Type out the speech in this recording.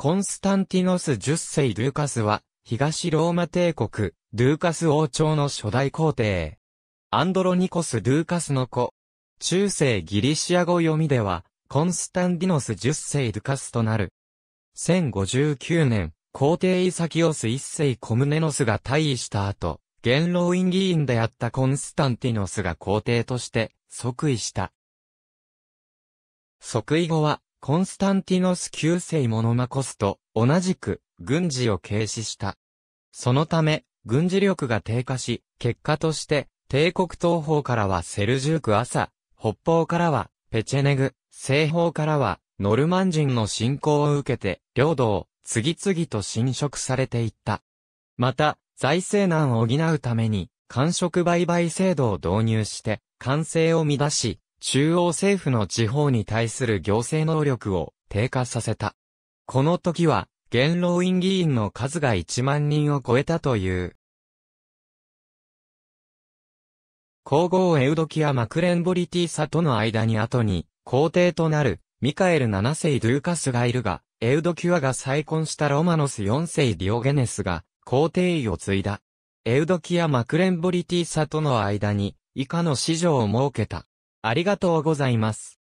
コンスタンティノス10世ルーカスは、東ローマ帝国、ルーカス王朝の初代皇帝。アンドロニコス・ルーカスの子。中世ギリシア語読みでは、コンスタンティノス10世ルカスとなる。1059年、皇帝イサキオス1世コムネノスが退位した後、元老院議員であったコンスタンティノスが皇帝として即位した。即位後は、コンスタンティノス旧世モノマコスと同じく軍事を軽視した。そのため、軍事力が低下し、結果として、帝国東方からはセルジューク朝、北方からはペチェネグ、西方からはノルマン人の侵攻を受けて、領土を次々と侵食されていった。また、財政難を補うために、官職売買制度を導入して、完成を乱し、中央政府の地方に対する行政能力を低下させた。この時は、元老院議員の数が1万人を超えたという。皇后エウドキア・マクレンボリティサとの間に後に、皇帝となる、ミカエル7世ドゥーカスがいるが、エウドキュアが再婚したロマノス4世ディオゲネスが、皇帝位を継いだ。エウドキア・マクレンボリティサとの間に、以下の子女を設けた。ありがとうございます。